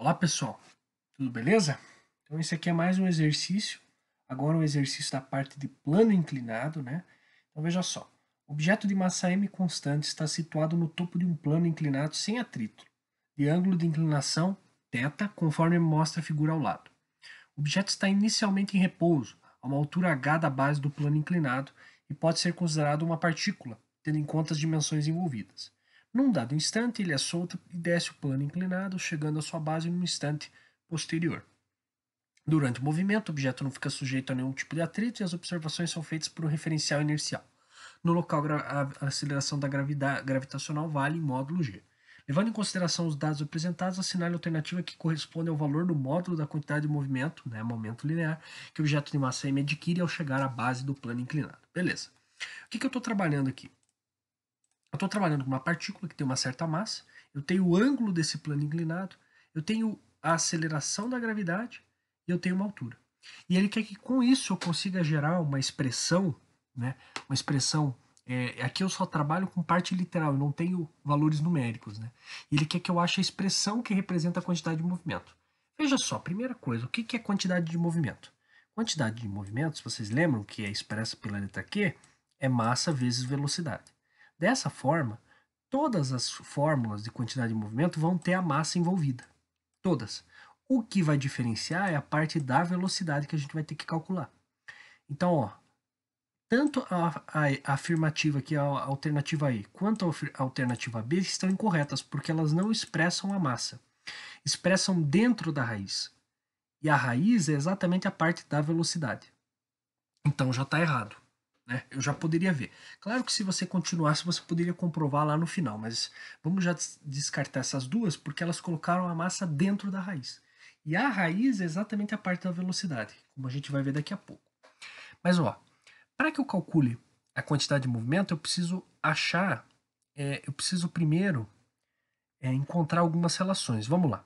Olá pessoal, tudo beleza? Então esse aqui é mais um exercício, agora um exercício da parte de plano inclinado, né? Então veja só, o objeto de massa m constante está situado no topo de um plano inclinado sem atrito, de ângulo de inclinação θ, conforme mostra a figura ao lado. O objeto está inicialmente em repouso, a uma altura h da base do plano inclinado, e pode ser considerado uma partícula, tendo em conta as dimensões envolvidas. Num dado instante, ele é solto e desce o plano inclinado, chegando à sua base num instante posterior. Durante o movimento, o objeto não fica sujeito a nenhum tipo de atrito e as observações são feitas por um referencial inercial. No local, a aceleração da gravidade gravitacional vale em módulo g. Levando em consideração os dados apresentados, assinale a alternativa que corresponde ao valor do módulo da quantidade de movimento, né, momento linear, que o objeto de massa m adquire ao chegar à base do plano inclinado. Beleza. O que, que eu estou trabalhando aqui? Eu estou trabalhando com uma partícula que tem uma certa massa, eu tenho o ângulo desse plano inclinado, eu tenho a aceleração da gravidade e eu tenho uma altura. E ele quer que com isso eu consiga gerar uma expressão, né, uma expressão é, aqui eu só trabalho com parte literal, eu não tenho valores numéricos. Né? Ele quer que eu ache a expressão que representa a quantidade de movimento. Veja só, primeira coisa, o que, é quantidade de movimento? Quantidade de movimento, se vocês lembram que é expressa pela letra Q, é massa vezes velocidade. Dessa forma, todas as fórmulas de quantidade de movimento vão ter a massa envolvida. Todas. O que vai diferenciar é a parte da velocidade que a gente vai ter que calcular. Então, ó, tanto a, a afirmativa aqui, a alternativa E, quanto a alternativa B estão incorretas, porque elas não expressam a massa. Expressam dentro da raiz. E a raiz é exatamente a parte da velocidade. Então já está errado. Né? Eu já poderia ver. Claro que se você continuasse, você poderia comprovar lá no final, mas vamos já descartar essas duas, porque elas colocaram a massa dentro da raiz. E a raiz é exatamente a parte da velocidade, como a gente vai ver daqui a pouco. Mas ó, para que eu calcule a quantidade de movimento, eu preciso achar, é, eu preciso primeiro é, encontrar algumas relações. Vamos lá.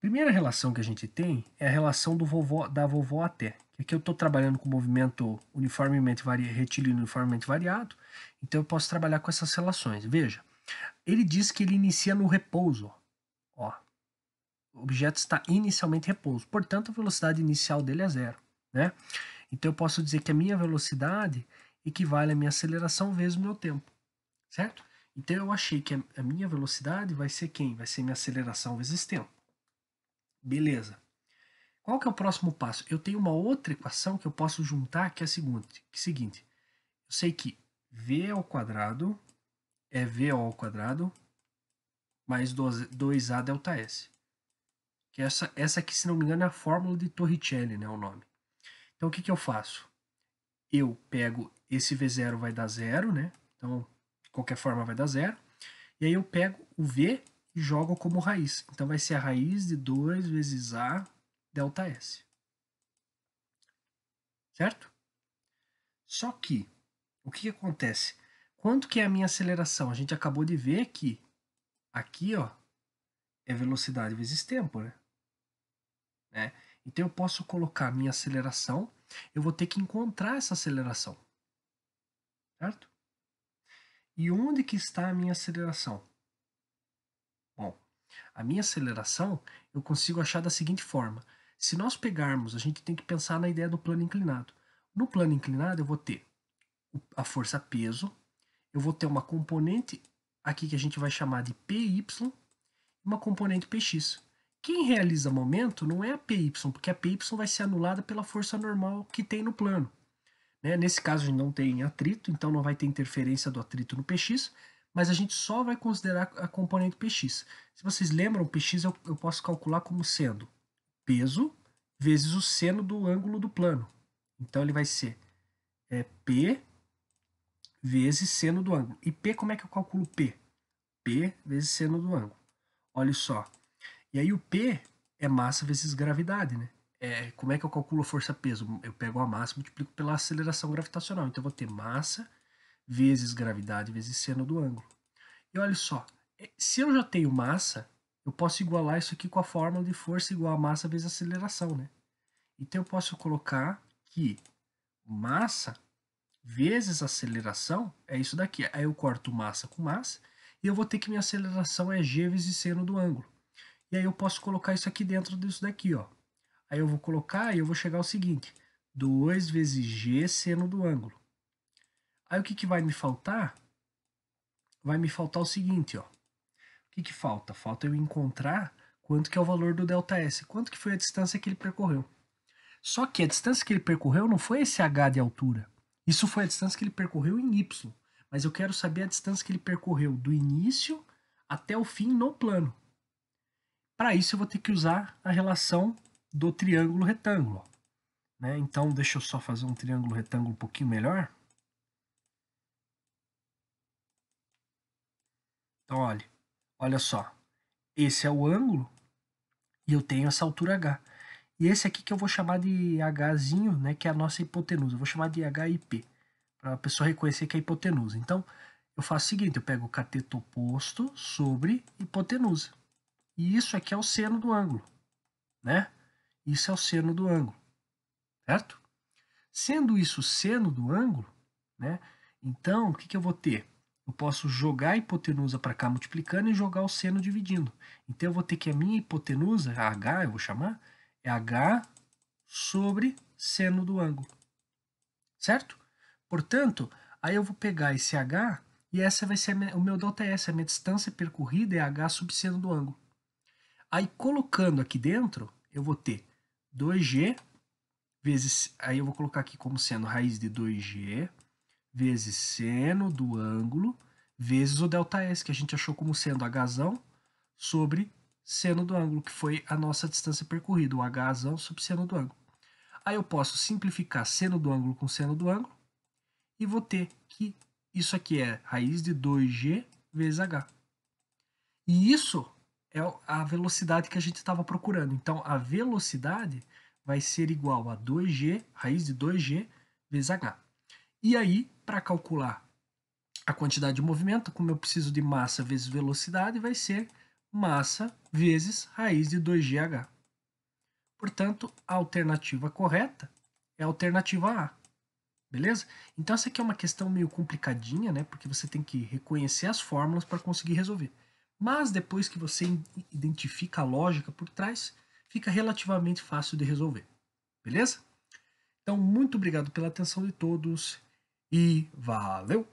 Primeira relação que a gente tem é a relação do vovó, da vovó até. Aqui é eu estou trabalhando com movimento uniformemente variado, retilíneo uniformemente variado, então eu posso trabalhar com essas relações. Veja, ele diz que ele inicia no repouso. Ó, o objeto está inicialmente em repouso, portanto a velocidade inicial dele é zero. Né? Então eu posso dizer que a minha velocidade equivale à minha aceleração vezes o meu tempo, certo? Então eu achei que a minha velocidade vai ser quem? Vai ser minha aceleração vezes tempo. Beleza. Qual que é o próximo passo? Eu tenho uma outra equação que eu posso juntar, que é a seguinte. Que é a seguinte. Eu sei que v ao quadrado é v ao quadrado mais 2a delta s. Que é essa, essa aqui, se não me engano, é a fórmula de Torricelli, né, o nome. Então, o que, que eu faço? Eu pego esse v0 vai dar zero, né? Então, de qualquer forma vai dar zero. E aí eu pego o v e jogo como raiz. Então, vai ser a raiz de 2 vezes a ΔS. Certo? Só que, o que, que acontece? Quanto que é a minha aceleração? A gente acabou de ver que aqui ó, é velocidade vezes tempo. Né? né? Então eu posso colocar minha aceleração, eu vou ter que encontrar essa aceleração. Certo? E onde que está a minha aceleração? Bom, a minha aceleração eu consigo achar da seguinte forma. Se nós pegarmos, a gente tem que pensar na ideia do plano inclinado. No plano inclinado, eu vou ter a força peso, eu vou ter uma componente aqui que a gente vai chamar de PY, uma componente PX. Quem realiza momento não é a PY, porque a PY vai ser anulada pela força normal que tem no plano. Né? Nesse caso, a gente não tem atrito, então não vai ter interferência do atrito no PX, mas a gente só vai considerar a componente PX. Se vocês lembram, PX eu, eu posso calcular como sendo peso vezes o seno do ângulo do plano. Então ele vai ser é, P vezes seno do ângulo. E P, como é que eu calculo P? P vezes seno do ângulo. Olha só. E aí o P é massa vezes gravidade, né? É, como é que eu calculo a força-peso? Eu pego a massa e multiplico pela aceleração gravitacional. Então eu vou ter massa vezes gravidade vezes seno do ângulo. E olha só, é, se eu já tenho massa, eu posso igualar isso aqui com a fórmula de força igual a massa vezes aceleração, né? Então eu posso colocar que massa vezes aceleração é isso daqui. Aí eu corto massa com massa e eu vou ter que minha aceleração é g vezes seno do ângulo. E aí eu posso colocar isso aqui dentro disso daqui, ó. Aí eu vou colocar e eu vou chegar ao seguinte, 2 vezes g seno do ângulo. Aí o que, que vai me faltar? Vai me faltar o seguinte, ó que, que falta? Falta eu encontrar quanto que é o valor do delta S, quanto que foi a distância que ele percorreu. Só que a distância que ele percorreu não foi esse h de altura. Isso foi a distância que ele percorreu em y. Mas eu quero saber a distância que ele percorreu do início até o fim no plano. Para isso eu vou ter que usar a relação do triângulo retângulo. Né? Então deixa eu só fazer um triângulo retângulo um pouquinho melhor. Então olha, Olha só, esse é o ângulo e eu tenho essa altura H. E esse aqui que eu vou chamar de Hzinho, né, que é a nossa hipotenusa. Eu vou chamar de HIP, para a pessoa reconhecer que é hipotenusa. Então, eu faço o seguinte, eu pego o cateto oposto sobre hipotenusa. E isso aqui é o seno do ângulo, né? Isso é o seno do ângulo, certo? Sendo isso o seno do ângulo, né? Então, o que, que eu vou ter? eu posso jogar a hipotenusa para cá multiplicando e jogar o seno dividindo. Então eu vou ter que a minha hipotenusa, a H eu vou chamar, é H sobre seno do ângulo. Certo? Portanto, aí eu vou pegar esse H e essa vai ser o meu delta S, a minha distância percorrida é H sobre seno do ângulo. Aí colocando aqui dentro, eu vou ter 2G vezes, aí eu vou colocar aqui como sendo raiz de 2G vezes seno do ângulo, vezes o delta S, que a gente achou como sendo H sobre seno do ângulo, que foi a nossa distância percorrida, o H sobre seno do ângulo. Aí eu posso simplificar seno do ângulo com seno do ângulo e vou ter que isso aqui é raiz de 2g vezes h. E isso é a velocidade que a gente estava procurando. Então, a velocidade vai ser igual a 2g, raiz de 2g, vezes h. E aí, para calcular a quantidade de movimento, como eu preciso de massa vezes velocidade, vai ser massa vezes raiz de 2gh. Portanto, a alternativa correta é a alternativa A. Beleza? Então essa aqui é uma questão meio complicadinha, né? Porque você tem que reconhecer as fórmulas para conseguir resolver. Mas depois que você identifica a lógica por trás, fica relativamente fácil de resolver. Beleza? Então, muito obrigado pela atenção de todos e valeu!